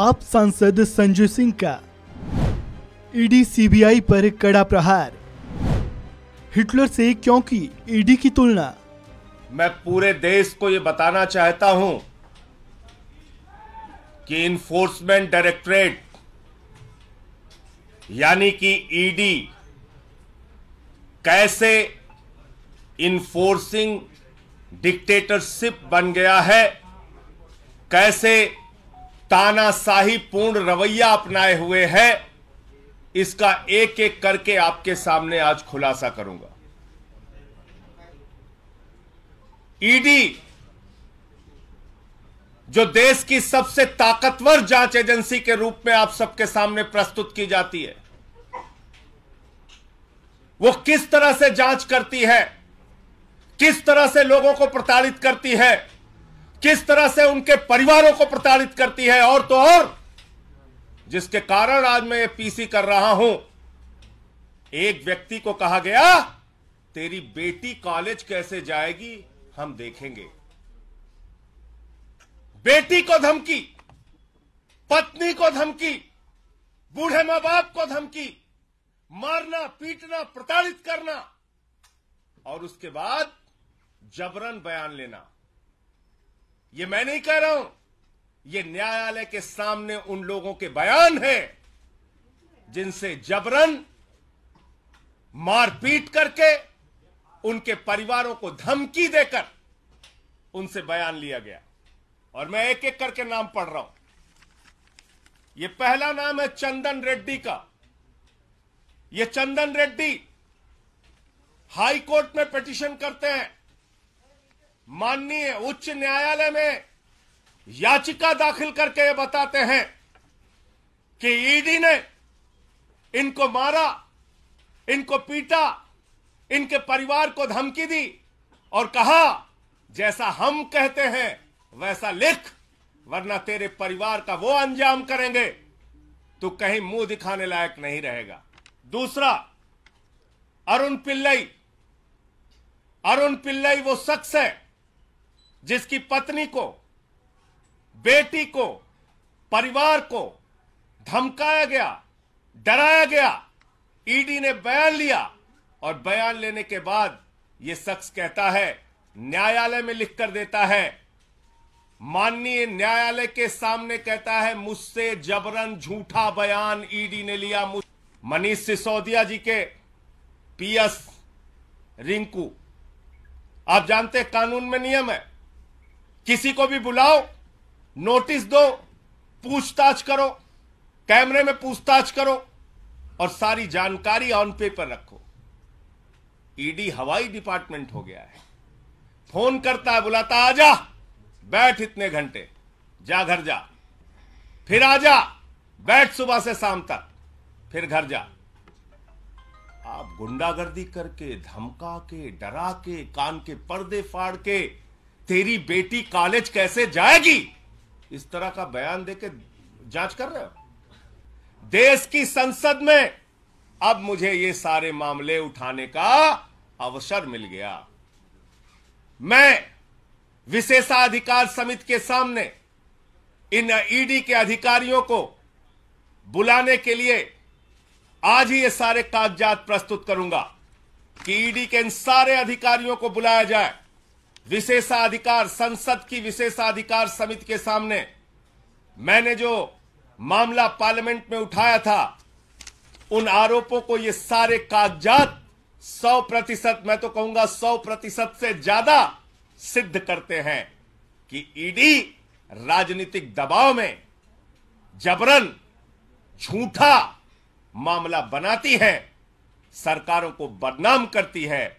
आप सांसद संजय सिंह का ईडी सीबीआई पर कड़ा प्रहार हिटलर से क्यों की ईडी की तुलना मैं पूरे देश को यह बताना चाहता हूं कि इन्फोर्समेंट डायरेक्टरेट यानी कि ईडी कैसे इन्फोर्सिंग डिक्टेटरशिप बन गया है कैसे तानाशाही पूर्ण रवैया अपनाए हुए है इसका एक एक करके आपके सामने आज खुलासा करूंगा ईडी जो देश की सबसे ताकतवर जांच एजेंसी के रूप में आप सबके सामने प्रस्तुत की जाती है वो किस तरह से जांच करती है किस तरह से लोगों को प्रताड़ित करती है किस तरह से उनके परिवारों को प्रताड़ित करती है और तो और जिसके कारण आज मैं ये पीसी कर रहा हूं एक व्यक्ति को कहा गया तेरी बेटी कॉलेज कैसे जाएगी हम देखेंगे बेटी को धमकी पत्नी को धमकी बूढ़े मां बाप को धमकी मारना पीटना प्रताड़ित करना और उसके बाद जबरन बयान लेना ये मैं नहीं कह रहा हूं ये न्यायालय के सामने उन लोगों के बयान है जिनसे जबरन मारपीट करके उनके परिवारों को धमकी देकर उनसे बयान लिया गया और मैं एक एक करके नाम पढ़ रहा हूं यह पहला नाम है चंदन रेड्डी का यह चंदन रेड्डी हाई कोर्ट में पिटिशन करते हैं माननीय उच्च न्यायालय में याचिका दाखिल करके ये बताते हैं कि ईडी ने इनको मारा इनको पीटा इनके परिवार को धमकी दी और कहा जैसा हम कहते हैं वैसा लिख वरना तेरे परिवार का वो अंजाम करेंगे तो कहीं मुंह दिखाने लायक नहीं रहेगा दूसरा अरुण पिल्लई अरुण पिल्लई वो शख्स है जिसकी पत्नी को बेटी को परिवार को धमकाया गया डराया गया ईडी ने बयान लिया और बयान लेने के बाद यह शख्स कहता है न्यायालय में लिख कर देता है माननीय न्यायालय के सामने कहता है मुझसे जबरन झूठा बयान ईडी ने लिया मनीष सिसोदिया जी के पीएस रिंकू आप जानते कानून में नियम है किसी को भी बुलाओ नोटिस दो पूछताछ करो कैमरे में पूछताछ करो और सारी जानकारी ऑन पेपर रखो ईडी e हवाई डिपार्टमेंट हो गया है फोन करता है बुलाता आजा बैठ इतने घंटे जा घर जा फिर आजा बैठ सुबह से शाम तक फिर घर जा आप गुंडागर्दी करके धमका के डरा के कान के पर्दे फाड़ के तेरी बेटी कॉलेज कैसे जाएगी इस तरह का बयान देके जांच कर रहे हो देश की संसद में अब मुझे ये सारे मामले उठाने का अवसर मिल गया मैं विशेषाधिकार समिति के सामने इन ईडी के अधिकारियों को बुलाने के लिए आज ही ये सारे कागजात प्रस्तुत करूंगा कि ईडी के इन सारे अधिकारियों को बुलाया जाए विशेषाधिकार संसद की विशेषाधिकार समिति के सामने मैंने जो मामला पार्लियामेंट में उठाया था उन आरोपों को ये सारे कागजात सौ प्रतिशत मैं तो कहूंगा सौ प्रतिशत से ज्यादा सिद्ध करते हैं कि ईडी राजनीतिक दबाव में जबरन झूठा मामला बनाती है सरकारों को बदनाम करती है